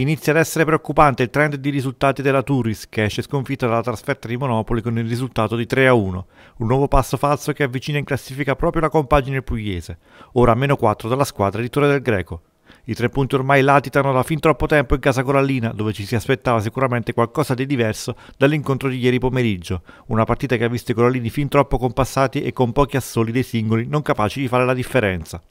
Inizia ad essere preoccupante il trend di risultati della Turis, che esce sconfitta dalla trasferta di Monopoli con il risultato di 3-1, un nuovo passo falso che avvicina in classifica proprio la compagine pugliese, ora a meno 4 dalla squadra di Torre del Greco. I tre punti ormai latitano da fin troppo tempo in casa Corallina, dove ci si aspettava sicuramente qualcosa di diverso dall'incontro di ieri pomeriggio, una partita che ha visto i Corallini fin troppo compassati e con pochi assoli dei singoli non capaci di fare la differenza.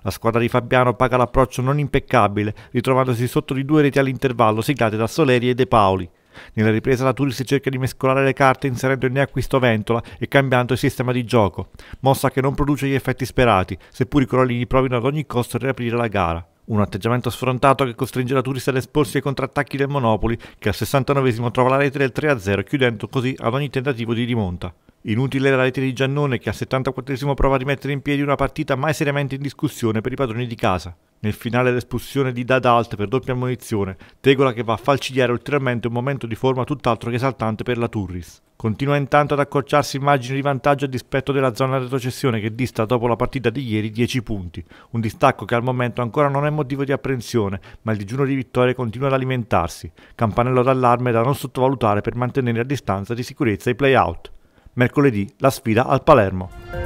La squadra di Fabiano paga l'approccio non impeccabile, ritrovandosi sotto di due reti all'intervallo siglate da Soleri e De Paoli. Nella ripresa la Turis cerca di mescolare le carte inserendo il neacquisto ventola e cambiando il sistema di gioco, mossa che non produce gli effetti sperati, seppur i Corolini provino ad ogni costo a riaprire la gara. Un atteggiamento sfrontato che costringe la Turis ad esporsi ai contrattacchi del Monopoli, che al 69 trova la rete del 3-0, chiudendo così ad ogni tentativo di rimonta. Inutile la rete di Giannone che al 74 prova a rimettere in piedi una partita mai seriamente in discussione per i padroni di casa. Nel finale l'espulsione di Dadalt per doppia ammonizione, Tegola che va a falcidiare ulteriormente un momento di forma tutt'altro che esaltante per la Turris. Continua intanto ad accorciarsi immagini di vantaggio a dispetto della zona retrocessione che dista dopo la partita di ieri 10 punti, un distacco che al momento ancora non è motivo di apprensione, ma il digiuno di vittorie continua ad alimentarsi, campanello d'allarme da non sottovalutare per mantenere a distanza di sicurezza i play-out mercoledì la sfida al Palermo.